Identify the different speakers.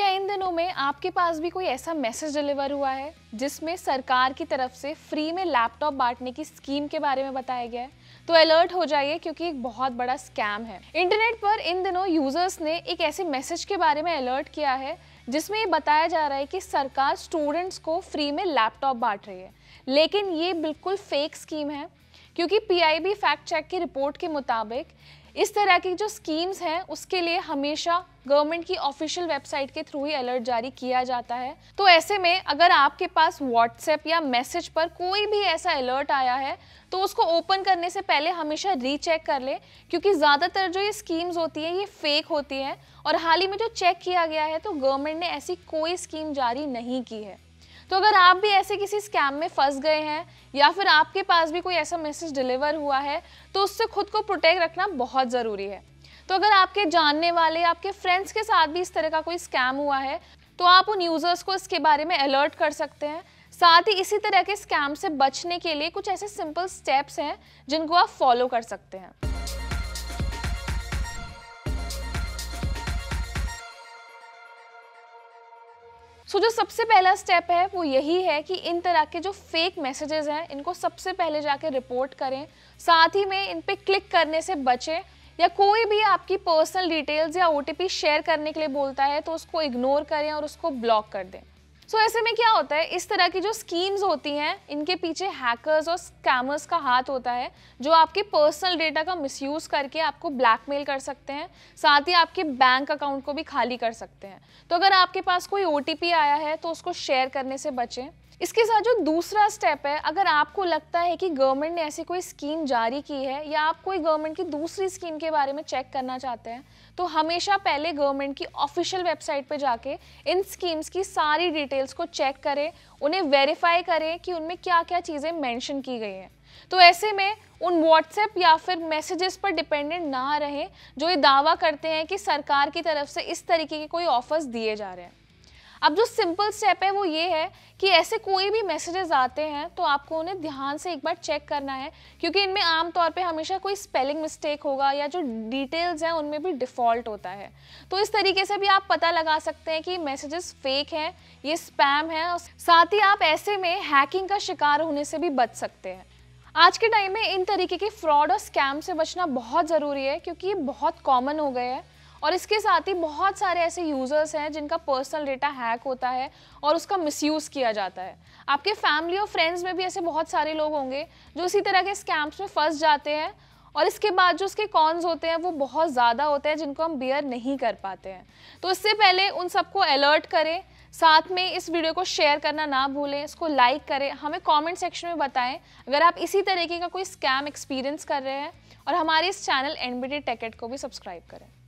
Speaker 1: क्या इन दिनों में आपके पास भी कोई ऐसा मैसेज डिलीवर हुआ है जिसमें सरकार की तरफ से फ्री में लैपटॉप बांटने की स्कीम के बारे में बताया गया है तो अलर्ट हो जाइए क्योंकि एक बहुत बड़ा स्कैम है इंटरनेट पर इन दिनों यूजर्स ने एक ऐसे मैसेज के बारे में अलर्ट किया है जिसमें ये बताया जा रहा है कि सरकार स्टूडेंट्स को फ्री में लैपटॉप बांट रही है लेकिन ये बिल्कुल फेक स्कीम है क्योंकि पीआईबी फैक्ट चेक की रिपोर्ट के मुताबिक इस तरह की जो स्कीम्स हैं उसके लिए हमेशा गवर्नमेंट की ऑफिशियल वेबसाइट के थ्रू ही अलर्ट जारी किया जाता है तो ऐसे में अगर आपके पास व्हाट्सएप या मैसेज पर कोई भी ऐसा अलर्ट आया है तो उसको ओपन करने से पहले हमेशा रीचेक कर ले क्योंकि ज़्यादातर जो ये स्कीम्स होती हैं ये फेक होती हैं और हाल ही में जो चेक किया गया है तो गवर्नमेंट ने ऐसी कोई स्कीम जारी नहीं की है तो अगर आप भी ऐसे किसी स्कैम में फंस गए हैं या फिर आपके पास भी कोई ऐसा मैसेज डिलीवर हुआ है तो उससे खुद को प्रोटेक्ट रखना बहुत ज़रूरी है तो अगर आपके जानने वाले आपके फ्रेंड्स के साथ भी इस तरह का कोई स्कैम हुआ है तो आप उन यूज़र्स को इसके बारे में अलर्ट कर सकते हैं साथ ही इसी तरह के स्कैम से बचने के लिए कुछ ऐसे सिंपल स्टेप्स हैं जिनको आप फॉलो कर सकते हैं सो so, जो सबसे पहला स्टेप है वो यही है कि इन तरह के जो फेक मैसेजेस हैं इनको सबसे पहले जाके रिपोर्ट करें साथ ही में इन पर क्लिक करने से बचें या कोई भी आपकी पर्सनल डिटेल्स या ओ शेयर करने के लिए बोलता है तो उसको इग्नोर करें और उसको ब्लॉक कर दें सो so, ऐसे में क्या होता है इस तरह की जो स्कीम्स होती हैं इनके पीछे हैकर्स और स्कैमर्स का हाथ होता है जो आपके पर्सनल डेटा का मिसयूज़ करके आपको ब्लैकमेल कर सकते हैं साथ ही आपके बैंक अकाउंट को भी खाली कर सकते हैं तो अगर आपके पास कोई ओ आया है तो उसको शेयर करने से बचें इसके साथ जो दूसरा स्टेप है अगर आपको लगता है कि गवर्नमेंट ने ऐसी कोई स्कीम जारी की है या आप कोई गवर्नमेंट की दूसरी स्कीम के बारे में चेक करना चाहते हैं तो हमेशा पहले गवर्नमेंट की ऑफिशियल वेबसाइट पर जाके इन स्कीम्स की सारी डिटेल डिटेल्स को चेक करें उन्हें वेरीफाई करें कि उनमें क्या क्या चीज़ें मेंशन की गई हैं तो ऐसे में उन व्हाट्सएप या फिर मैसेजेस पर डिपेंडेंट ना रहें जो ये दावा करते हैं कि सरकार की तरफ से इस तरीके के कोई ऑफर्स दिए जा रहे हैं अब जो सिंपल स्टेप है वो ये है कि ऐसे कोई भी मैसेजेस आते हैं तो आपको उन्हें ध्यान से एक बार चेक करना है क्योंकि इनमें आमतौर पे हमेशा कोई स्पेलिंग मिस्टेक होगा या जो डिटेल्स हैं उनमें भी डिफ़ॉल्ट होता है तो इस तरीके से भी आप पता लगा सकते हैं कि मैसेजेस फेक हैं ये स्पैम है साथ ही आप ऐसे में हैकिंग का शिकार होने से भी बच सकते हैं आज के टाइम में इन तरीके के फ्रॉड और स्कैम से बचना बहुत ज़रूरी है क्योंकि ये बहुत कॉमन हो गए हैं और इसके साथ ही बहुत सारे ऐसे यूज़र्स हैं जिनका पर्सनल डेटा हैक होता है और उसका मिसयूज़ किया जाता है आपके फैमिली और फ्रेंड्स में भी ऐसे बहुत सारे लोग होंगे जो इसी तरह के स्कैम्स में फंस जाते हैं और इसके बाद जो उसके कॉन्स होते हैं वो बहुत ज़्यादा होते हैं जिनको हम बियर नहीं कर पाते हैं तो इससे पहले उन सबको अलर्ट करें साथ में इस वीडियो को शेयर करना ना भूलें इसको लाइक करें हमें कमेंट सेक्शन में बताएं अगर आप इसी तरीके का कोई स्कैम एक्सपीरियंस कर रहे हैं और हमारे इस चैनल एनबीटी टैकेट को भी सब्सक्राइब करें